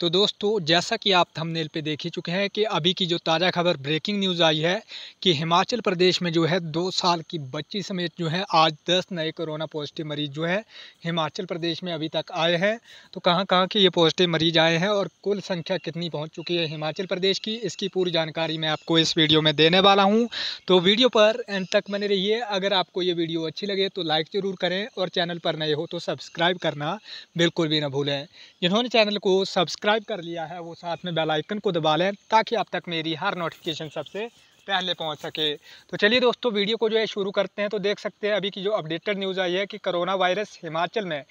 तो दोस्तों जैसा कि आप थंबनेल पे देख ही चुके हैं कि अभी की जो ताज़ा खबर ब्रेकिंग न्यूज़ आई है कि हिमाचल प्रदेश में जो है दो साल की बच्ची समेत जो है आज दस नए कोरोना पॉजिटिव मरीज़ जो है हिमाचल प्रदेश में अभी तक आए हैं तो कहाँ कहाँ के ये पॉजिटिव मरीज आए हैं और कुल संख्या कितनी पहुँच चुकी है हिमाचल प्रदेश की इसकी पूरी जानकारी मैं आपको इस वीडियो में देने वाला हूँ तो वीडियो पर एंड तक बने रहिए अगर आपको ये वीडियो अच्छी लगे तो लाइक ज़रूर करें और चैनल पर नए हो तो सब्सक्राइब करना बिल्कुल भी ना भूलें जिन्होंने चैनल को सब्सक्राइब सब्सक्राइब कर लिया है वो साथ में बेल आइकन को दबा लें ताकि आप तक मेरी हर नोटिफिकेशन सबसे पहले पहुंच सके तो चलिए दोस्तों वीडियो को जो है शुरू करते हैं तो देख सकते हैं अभी की जो अपडेटेड न्यूज़ आई है कि कोरोना वायरस हिमाचल में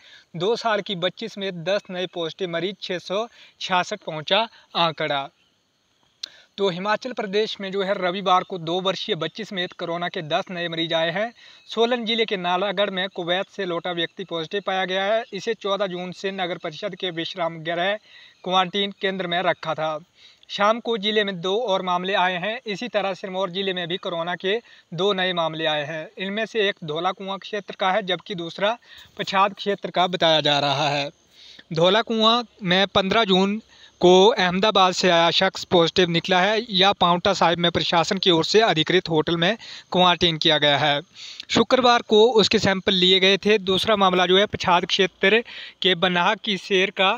दो साल की बच्ची समेत दस नए पॉजिटिव मरीज छः सौ छियासठ पहुँचा आंकड़ा तो हिमाचल प्रदेश में जो है रविवार को दो वर्षीय बच्ची समेत कोरोना के 10 नए मरीज आए हैं सोलन जिले के नालागढ़ में कुवैत से लौटा व्यक्ति पॉजिटिव पाया गया है इसे 14 जून से नगर परिषद के विश्राम गृह क्वारंटीन केंद्र में रखा था शाम को जिले में दो और मामले आए हैं इसी तरह सिरमौर जिले में भी कोरोना के दो नए मामले आए हैं इनमें से एक धोला कुआं क्षेत्र का है जबकि दूसरा पछाद क्षेत्र का बताया जा रहा है धोला कुआं में पंद्रह जून को अहमदाबाद से आया शख्स पॉजिटिव निकला है या पाउंटा साहिब में प्रशासन की ओर से अधिकृत होटल में क्वारंटीन किया गया है शुक्रवार को उसके सैंपल लिए गए थे दूसरा मामला जो है पछाद क्षेत्र के बनाह की शेर का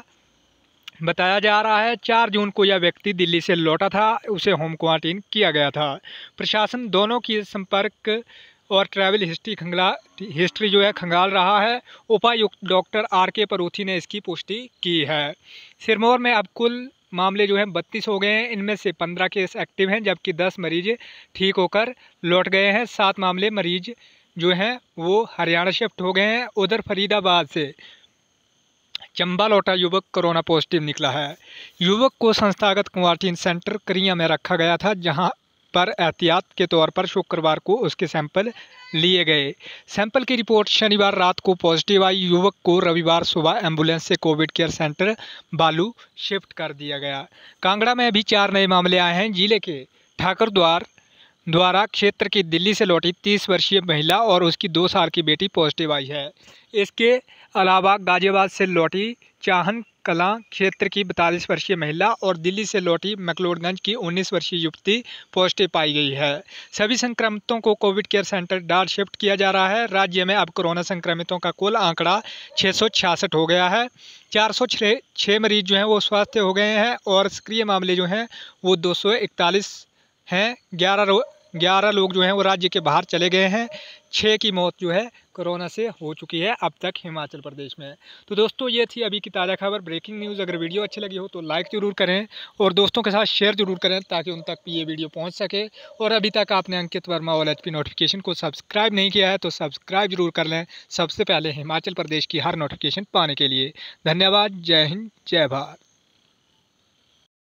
बताया जा रहा है चार जून को यह व्यक्ति दिल्ली से लौटा था उसे होम क्वारंटीन किया गया था प्रशासन दोनों की संपर्क और ट्रैवल हिस्ट्री खंगला हिस्ट्री जो है खंगाल रहा है उपायुक्त डॉक्टर आर के परूथी ने इसकी पुष्टि की है सिरमौर में अब कुल मामले जो हैं बत्तीस हो गए हैं इनमें से पंद्रह केस एक्टिव हैं जबकि दस मरीज ठीक होकर लौट गए हैं सात मामले मरीज जो हैं वो हरियाणा शिफ्ट हो गए हैं उधर फरीदाबाद से चंबा लौटा युवक कोरोना पॉजिटिव निकला है युवक को संस्थागत क्वारंटीन सेंटर करिया में रखा गया था जहां पर एहतियात के तौर पर शुक्रवार को उसके सैंपल लिए गए सैंपल की रिपोर्ट शनिवार रात को पॉजिटिव आई युवक को रविवार सुबह एम्बुलेंस से covid care centre Balu shift कर दिया गया कांगड़ा में अभी चार नए मामले आए हैं जिले के ठाकुर द्वार द्वारा क्षेत्र की दिल्ली से लौटी तीस वर्षीय महिला और उसकी दो साल की बेटी पॉजिटिव आई है इसके अलावा गाजियाबाद से लौटी चाहन कला क्षेत्र की बतालीस वर्षीय महिला और दिल्ली से लौटी मैकलोडगंज की उन्नीस वर्षीय युवती पॉजिटिव पाई गई है सभी संक्रमितों को कोविड केयर सेंटर डार शिफ्ट किया जा रहा है राज्य में अब कोरोना संक्रमितों का कुल आंकड़ा छः हो गया है चार सौ छः मरीज जो हैं वो स्वस्थ हो गए हैं और सक्रिय मामले जो हैं वो दो हैं ग्यारह ग्यारह लोग जो हैं वो राज्य के बाहर चले गए हैं छः की मौत जो है कोरोना से हो चुकी है अब तक हिमाचल प्रदेश में तो दोस्तों ये थी अभी की ताज़ा खबर ब्रेकिंग न्यूज़ अगर वीडियो अच्छी लगी हो तो लाइक ज़रूर करें और दोस्तों के साथ शेयर ज़रूर करें ताकि उन तक भी ये वीडियो पहुंच सके और अभी तक आपने अंकित वर्मा ऑल एच नोटिफिकेशन को सब्सक्राइब नहीं किया है तो सब्सक्राइब ज़रूर कर लें सबसे पहले हिमाचल प्रदेश की हर नोटिफिकेशन पाने के लिए धन्यवाद जय हिंद जय भारत